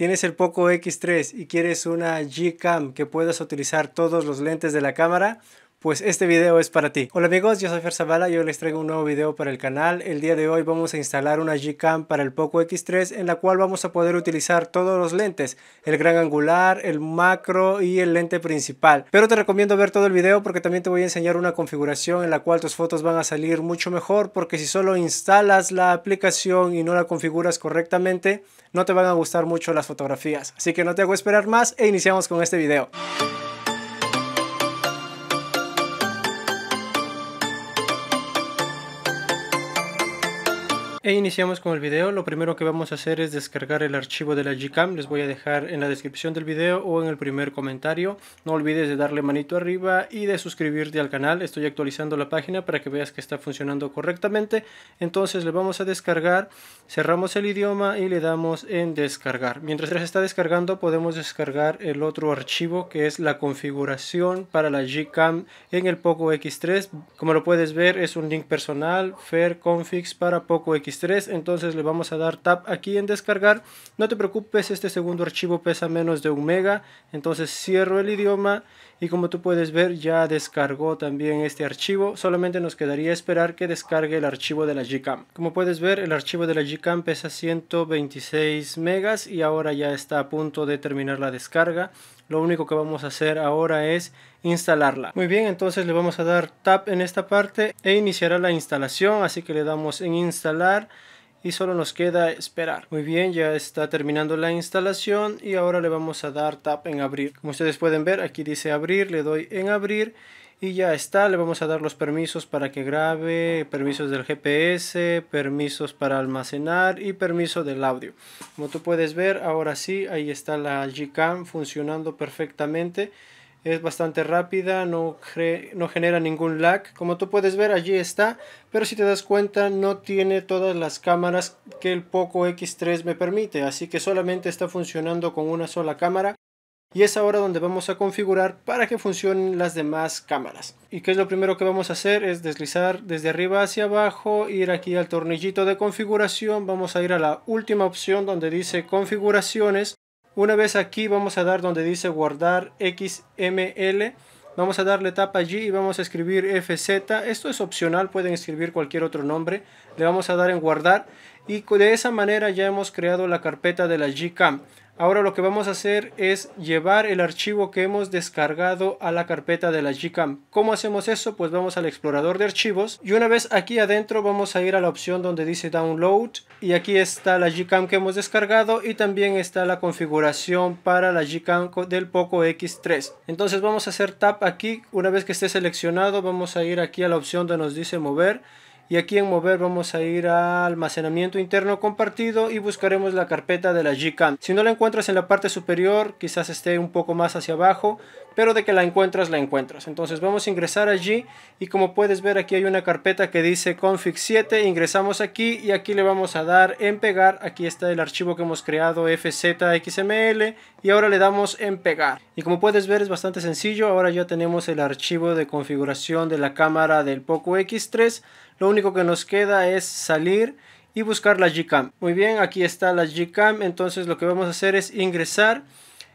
tienes el Poco X3 y quieres una G-Cam que puedas utilizar todos los lentes de la cámara, pues este video es para ti. Hola amigos, yo soy Fer Zavala, yo les traigo un nuevo video para el canal. El día de hoy vamos a instalar una Gcam para el Poco X3 en la cual vamos a poder utilizar todos los lentes, el gran angular, el macro y el lente principal. Pero te recomiendo ver todo el video porque también te voy a enseñar una configuración en la cual tus fotos van a salir mucho mejor porque si solo instalas la aplicación y no la configuras correctamente, no te van a gustar mucho las fotografías. Así que no te hago esperar más e iniciamos con este video. E iniciamos con el video, lo primero que vamos a hacer es descargar el archivo de la Gcam, les voy a dejar en la descripción del video o en el primer comentario. No olvides de darle manito arriba y de suscribirte al canal, estoy actualizando la página para que veas que está funcionando correctamente. Entonces le vamos a descargar, cerramos el idioma y le damos en descargar. Mientras se está descargando podemos descargar el otro archivo que es la configuración para la Gcam en el Poco X3. Como lo puedes ver es un link personal, configs para Poco X3 entonces le vamos a dar tap aquí en descargar. No te preocupes, este segundo archivo pesa menos de un mega, entonces cierro el idioma y como tú puedes ver ya descargó también este archivo, solamente nos quedaría esperar que descargue el archivo de la Gcam. Como puedes ver el archivo de la Gcam pesa 126 megas y ahora ya está a punto de terminar la descarga. Lo único que vamos a hacer ahora es instalarla. Muy bien, entonces le vamos a dar tap en esta parte e iniciará la instalación. Así que le damos en instalar y solo nos queda esperar. Muy bien, ya está terminando la instalación y ahora le vamos a dar tap en abrir. Como ustedes pueden ver, aquí dice abrir, le doy en abrir y ya está, le vamos a dar los permisos para que grabe, permisos del GPS, permisos para almacenar y permiso del audio. Como tú puedes ver, ahora sí, ahí está la Gcam funcionando perfectamente. Es bastante rápida, no, no genera ningún lag. Como tú puedes ver, allí está. Pero si te das cuenta, no tiene todas las cámaras que el Poco X3 me permite. Así que solamente está funcionando con una sola cámara y es ahora donde vamos a configurar para que funcionen las demás cámaras. Y que es lo primero que vamos a hacer es deslizar desde arriba hacia abajo, ir aquí al tornillito de configuración, vamos a ir a la última opción donde dice configuraciones. Una vez aquí vamos a dar donde dice guardar XML, vamos a darle tapa allí y vamos a escribir FZ, esto es opcional, pueden escribir cualquier otro nombre, le vamos a dar en guardar y de esa manera ya hemos creado la carpeta de la gcam ahora lo que vamos a hacer es llevar el archivo que hemos descargado a la carpeta de la gcam ¿cómo hacemos eso? pues vamos al explorador de archivos y una vez aquí adentro vamos a ir a la opción donde dice download y aquí está la gcam que hemos descargado y también está la configuración para la gcam del Poco X3 entonces vamos a hacer tap aquí una vez que esté seleccionado vamos a ir aquí a la opción donde nos dice mover y aquí en mover vamos a ir a almacenamiento interno compartido y buscaremos la carpeta de la gcam si no la encuentras en la parte superior quizás esté un poco más hacia abajo pero de que la encuentras la encuentras entonces vamos a ingresar allí y como puedes ver aquí hay una carpeta que dice config 7 ingresamos aquí y aquí le vamos a dar en pegar aquí está el archivo que hemos creado fzxml y ahora le damos en pegar y como puedes ver es bastante sencillo ahora ya tenemos el archivo de configuración de la cámara del Poco X3 lo único que nos queda es salir y buscar la Gcam. Muy bien, aquí está la Gcam. Entonces lo que vamos a hacer es ingresar.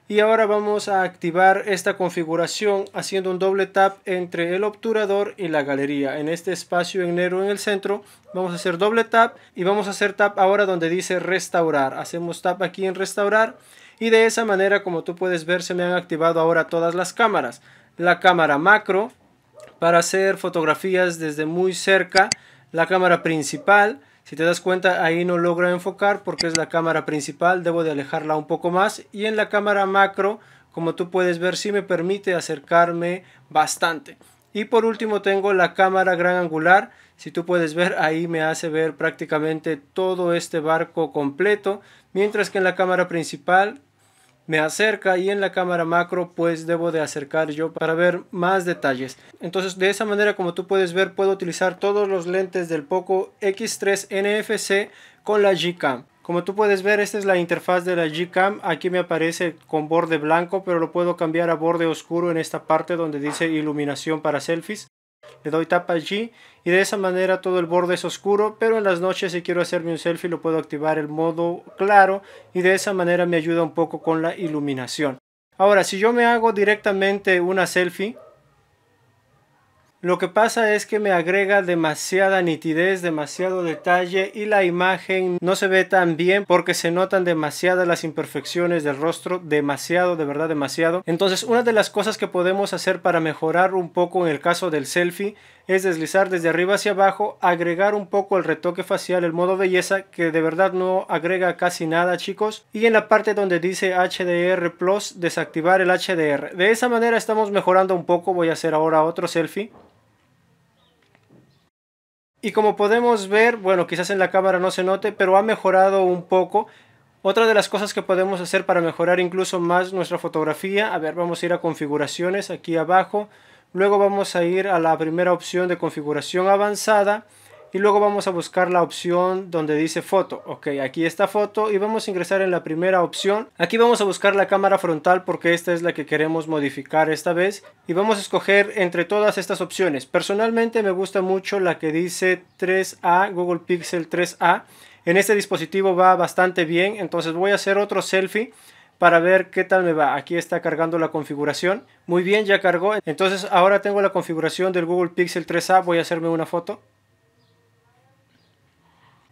Y ahora vamos a activar esta configuración haciendo un doble tap entre el obturador y la galería. En este espacio en negro en el centro vamos a hacer doble tap y vamos a hacer tap ahora donde dice restaurar. Hacemos tap aquí en restaurar y de esa manera como tú puedes ver se me han activado ahora todas las cámaras. La cámara macro, para hacer fotografías desde muy cerca. La cámara principal, si te das cuenta, ahí no logra enfocar porque es la cámara principal, debo de alejarla un poco más. Y en la cámara macro, como tú puedes ver, sí me permite acercarme bastante. Y por último tengo la cámara gran angular, si tú puedes ver ahí me hace ver prácticamente todo este barco completo, mientras que en la cámara principal me acerca y en la cámara macro pues debo de acercar yo para ver más detalles entonces de esa manera como tú puedes ver puedo utilizar todos los lentes del Poco X3 NFC con la G-Cam como tú puedes ver esta es la interfaz de la G-Cam aquí me aparece con borde blanco pero lo puedo cambiar a borde oscuro en esta parte donde dice iluminación para selfies le doy tapa allí y de esa manera todo el borde es oscuro, pero en las noches si quiero hacerme un selfie lo puedo activar el modo claro y de esa manera me ayuda un poco con la iluminación. Ahora, si yo me hago directamente una selfie, lo que pasa es que me agrega demasiada nitidez, demasiado detalle y la imagen no se ve tan bien porque se notan demasiadas las imperfecciones del rostro, demasiado, de verdad demasiado. Entonces una de las cosas que podemos hacer para mejorar un poco en el caso del selfie es deslizar desde arriba hacia abajo, agregar un poco el retoque facial, el modo belleza que de verdad no agrega casi nada chicos y en la parte donde dice HDR Plus desactivar el HDR. De esa manera estamos mejorando un poco, voy a hacer ahora otro selfie. Y como podemos ver, bueno, quizás en la cámara no se note, pero ha mejorado un poco. Otra de las cosas que podemos hacer para mejorar incluso más nuestra fotografía, a ver, vamos a ir a configuraciones aquí abajo, luego vamos a ir a la primera opción de configuración avanzada, y luego vamos a buscar la opción donde dice foto ok aquí está foto y vamos a ingresar en la primera opción aquí vamos a buscar la cámara frontal porque esta es la que queremos modificar esta vez y vamos a escoger entre todas estas opciones personalmente me gusta mucho la que dice 3a google pixel 3a en este dispositivo va bastante bien entonces voy a hacer otro selfie para ver qué tal me va. Aquí está cargando la configuración. Muy bien, ya cargó. Entonces ahora tengo la configuración del Google Pixel 3a. Voy a hacerme una foto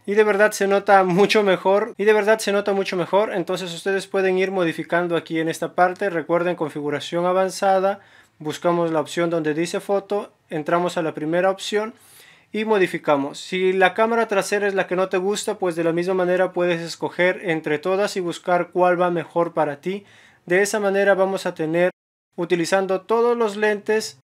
y de verdad se nota mucho mejor y de verdad se nota mucho mejor entonces ustedes pueden ir modificando aquí en esta parte recuerden configuración avanzada buscamos la opción donde dice foto entramos a la primera opción y modificamos si la cámara trasera es la que no te gusta pues de la misma manera puedes escoger entre todas y buscar cuál va mejor para ti de esa manera vamos a tener utilizando todos los lentes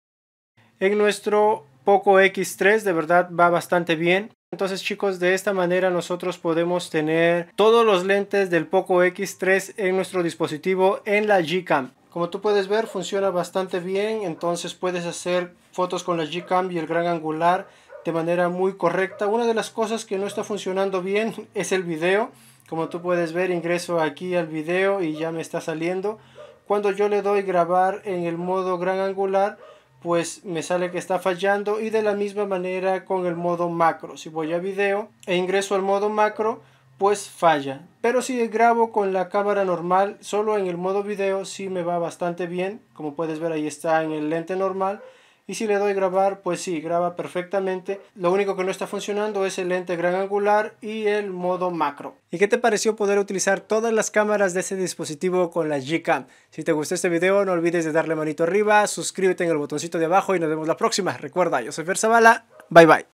en nuestro Poco X3 de verdad va bastante bien entonces chicos, de esta manera nosotros podemos tener todos los lentes del Poco X3 en nuestro dispositivo en la Gcam. Como tú puedes ver, funciona bastante bien, entonces puedes hacer fotos con la Gcam y el gran angular de manera muy correcta. Una de las cosas que no está funcionando bien es el video. Como tú puedes ver, ingreso aquí al video y ya me está saliendo. Cuando yo le doy grabar en el modo gran angular, pues me sale que está fallando y de la misma manera con el modo macro. Si voy a video e ingreso al modo macro, pues falla. Pero si grabo con la cámara normal, solo en el modo video sí me va bastante bien. Como puedes ver ahí está en el lente normal y si le doy grabar, pues sí, graba perfectamente. Lo único que no está funcionando es el lente gran angular y el modo macro. ¿Y qué te pareció poder utilizar todas las cámaras de este dispositivo con la Gcam? Si te gustó este video, no olvides de darle manito arriba, suscríbete en el botoncito de abajo y nos vemos la próxima. Recuerda, yo soy Fer Zavala. Bye bye.